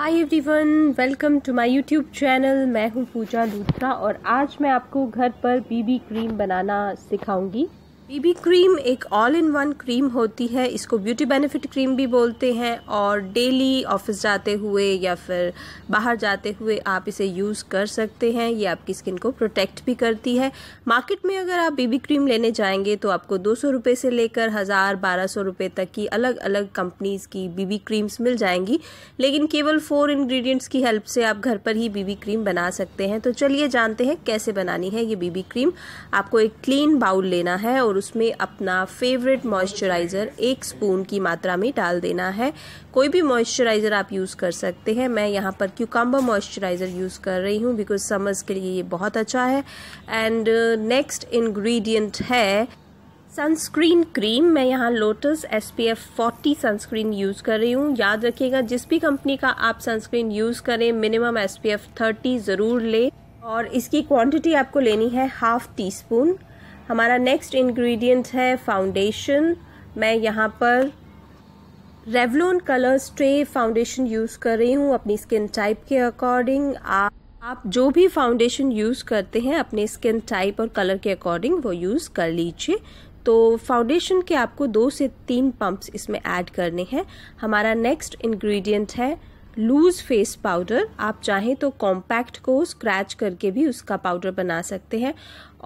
hi everyone welcome to my YouTube channel मैं हूँ पूजा लूथरा और आज मैं आपको घर पर बीबी क्रीम बनाना सिखाऊंगी बीबी क्रीम एक ऑल इन वन क्रीम होती है इसको ब्यूटी बेनिफिट क्रीम भी बोलते हैं और डेली ऑफिस जाते हुए या फिर बाहर जाते हुए आप इसे यूज़ कर सकते हैं ये आपकी स्किन को प्रोटेक्ट भी करती है मार्केट में अगर आप बीबी क्रीम लेने जाएंगे तो आपको दो सौ से लेकर हज़ार बारह सौ तक की अलग अलग कंपनीज़ की बीबी क्रीम्स मिल जाएंगी लेकिन केवल फ़ोर इन्ग्रीडियंट्स की हेल्प से आप घर पर ही बीबी क्रीम बना सकते हैं तो चलिए जानते हैं कैसे बनानी है ये बीबी क्रीम आपको एक क्लीन बाउल लेना है और उसमें अपना फेवरेट मॉइस्चराइज़र एक स्पून की मात्रा में डाल देना है कोई भी मॉइस्चराइज़र आप यूज़ कर सकते हैं मैं यहाँ पर क्यूकम्बर मॉइस्चराइज़र यूज़ कर रही हूँ बिकॉज समर्स के लिए ये बहुत अच्छा है एंड नेक्स्ट इन्ग्रीडियंट है सनस्क्रीन क्रीम मैं यहाँ Lotus S P F forty sunscreen use कर रही हूँ याद रखिएगा जिस भी कंपनी का आप सनस्क्रीन यूज़ करें minimum S P F thirty ज़रूर लें और इसकी क्वांटिटी आपको लेनी है हाफ टी स्पून हमारा नेक्स्ट इंग्रेडिएंट है फाउंडेशन मैं यहाँ पर Revlon colour stay foundation use कर रही हूँ अपनी स्किन टाइप के अकॉर्डिंग आप आप जो भी फाउंडेशन यूज़ करते हैं अपने स्किन टाइप और कलर के अकॉर्डिंग वो यूज़ कर लीजिए तो फाउंडेशन के आपको दो से तीन पंप्स इसमें ऐड करने हैं हमारा नेक्स्ट इंग्रेडिएंट है लूज फेस पाउडर आप चाहें तो कॉम्पैक्ट को स्क्रैच करके भी उसका पाउडर बना सकते हैं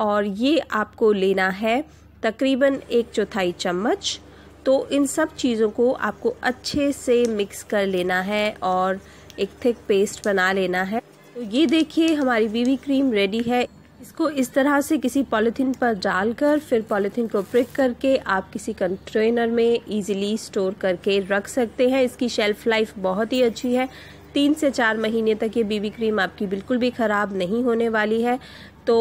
और ये आपको लेना है तकरीबन एक चौथाई चम्मच तो इन सब चीज़ों को आपको अच्छे से मिक्स कर लेना है और एक थिक पेस्ट बना लेना है तो ये देखिए हमारी वीवी क्रीम रेडी है इसको इस तरह से किसी पॉलीथीन पर डालकर फिर पॉलीथीन को प्रिक करके आप किसी कंटेनर में इजीली स्टोर करके रख सकते हैं इसकी शेल्फ लाइफ बहुत ही अच्छी है तीन से चार महीने तक ये बीबी क्रीम आपकी बिल्कुल भी ख़राब नहीं होने वाली है तो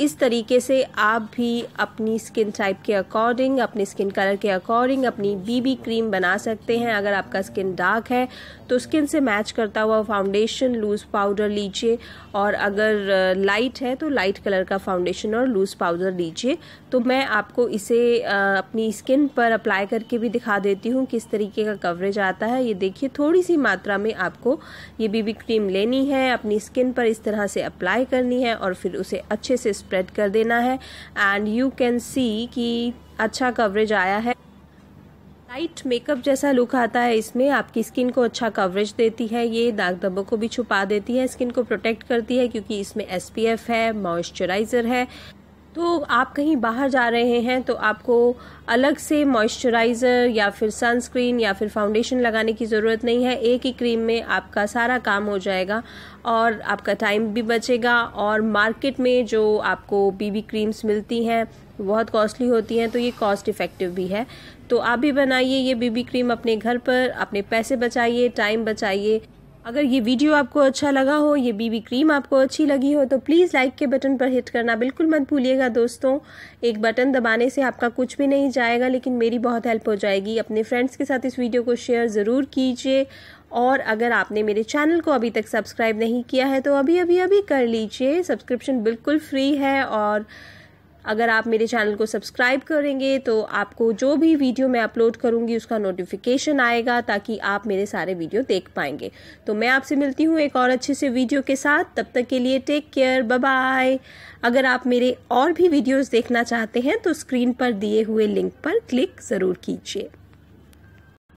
इस तरीके से आप भी अपनी स्किन टाइप के अकॉर्डिंग अपने स्किन कलर के अकॉर्डिंग अपनी बीबी क्रीम बना सकते हैं अगर आपका स्किन डार्क है तो स्किन से मैच करता हुआ फाउंडेशन लूज़ पाउडर लीजिए और अगर लाइट है तो लाइट कलर का फाउंडेशन और लूज़ पाउडर लीजिए तो मैं आपको इसे अपनी स्किन पर अप्लाई करके भी दिखा देती हूँ किस तरीके का कवरेज आता है ये देखिए थोड़ी सी मात्रा में आपको ये बीबी क्रीम लेनी है अपनी स्किन पर इस तरह से अप्लाई करनी है और फिर उसे अच्छे से स्प्रेड कर देना है एंड यू कैन सी कि अच्छा कवरेज आया है लाइट मेकअप जैसा लुक आता है इसमें आपकी स्किन को अच्छा कवरेज देती है ये दाग धब्बों को भी छुपा देती है स्किन को प्रोटेक्ट करती है क्योंकि इसमें एसपीएफ है मॉइस्चराइजर है तो आप कहीं बाहर जा रहे हैं तो आपको अलग से मॉइस्चराइज़र या फिर सनस्क्रीन या फिर फाउंडेशन लगाने की ज़रूरत नहीं है एक ही क्रीम में आपका सारा काम हो जाएगा और आपका टाइम भी बचेगा और मार्केट में जो आपको बीबी क्रीम्स मिलती हैं बहुत कॉस्टली होती हैं तो ये कॉस्ट इफ़ेक्टिव भी है तो आप भी बनाइए ये बीबी क्रीम अपने घर पर अपने पैसे बचाइए टाइम बचाइए अगर ये वीडियो आपको अच्छा लगा हो ये बीबी क्रीम आपको अच्छी लगी हो तो प्लीज़ लाइक के बटन पर हिट करना बिल्कुल मत भूलिएगा दोस्तों एक बटन दबाने से आपका कुछ भी नहीं जाएगा लेकिन मेरी बहुत हेल्प हो जाएगी अपने फ्रेंड्स के साथ इस वीडियो को शेयर ज़रूर कीजिए और अगर आपने मेरे चैनल को अभी तक सब्सक्राइब नहीं किया है तो अभी अभी अभी कर लीजिए सब्सक्रिप्शन बिल्कुल फ्री है और अगर आप मेरे चैनल को सब्सक्राइब करेंगे तो आपको जो भी वीडियो मैं अपलोड करूंगी उसका नोटिफिकेशन आएगा ताकि आप मेरे सारे वीडियो देख पाएंगे तो मैं आपसे मिलती हूँ एक और अच्छे से वीडियो के साथ तब तक के लिए टेक केयर बाय अगर आप मेरे और भी वीडियोज़ देखना चाहते हैं तो स्क्रीन पर दिए हुए लिंक पर क्लिक ज़रूर कीजिए